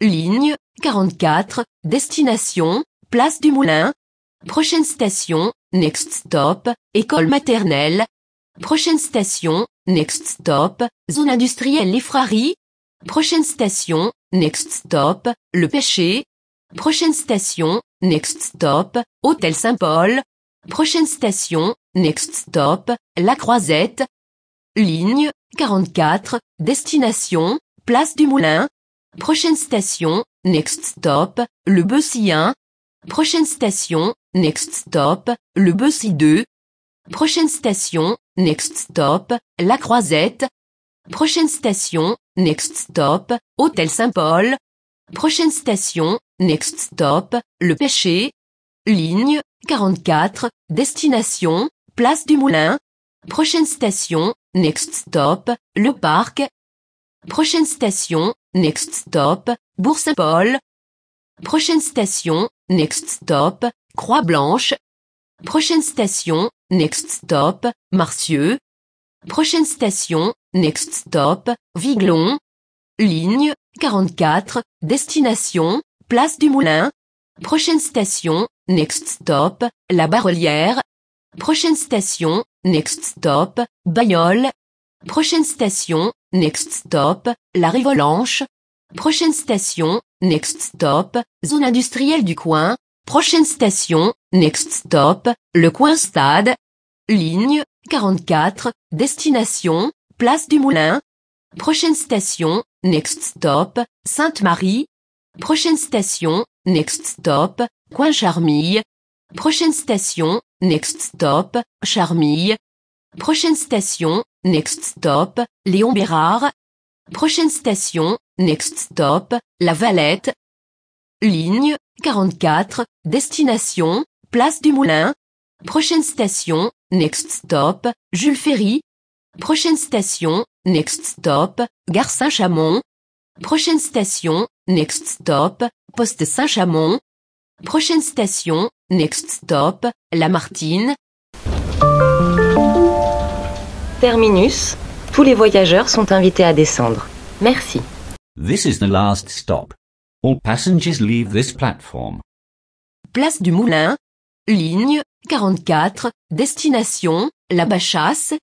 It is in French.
Ligne 44, destination, place du Moulin. Prochaine station, next stop, école maternelle. Prochaine station, next stop, zone industrielle Fraries, Prochaine station, next stop, Le Péché. Prochaine station, next stop, Hôtel Saint-Paul. Prochaine station, next stop, La Croisette. Ligne 44, destination, place du Moulin. Prochaine station, next stop, le Bessy 1. Prochaine station, next stop, le Bessy 2. Prochaine station, next stop, la Croisette. Prochaine station, next stop, Hôtel Saint-Paul. Prochaine station, next stop, le Pêcher. Ligne 44, destination, place du Moulin. Prochaine station, next stop, le Parc. Prochaine station, Next stop, Bourse Bourg-Saint-Paul Prochaine station, next stop, Croix-Blanche. Prochaine station, next stop, Marcieux. Prochaine station, next stop, Viglon. Ligne 44, destination, place du Moulin. Prochaine station, next stop, La Barolière. Prochaine station, next stop, Bayole. Prochaine station, next stop, la Rivolanche. Prochaine station, next stop, zone industrielle du coin. Prochaine station, next stop, le coin stade. Ligne 44, destination, place du Moulin. Prochaine station, next stop, Sainte-Marie. Prochaine station, next stop, coin Charmille. Prochaine station, next stop, Charmille. Prochaine station, Next stop, Léon Bérard. Prochaine station, Next stop, La Valette. Ligne 44, destination, Place du Moulin. Prochaine station, Next stop, Jules Ferry. Prochaine station, Next stop, Gare Saint-Chamond. Prochaine station, Next stop, Poste Saint-Chamond. Prochaine station, Next stop, Lamartine. Terminus. Tous les voyageurs sont invités à descendre. Merci. This is the last stop. All passengers leave this platform. Place du Moulin. Ligne 44. Destination La Bachasse,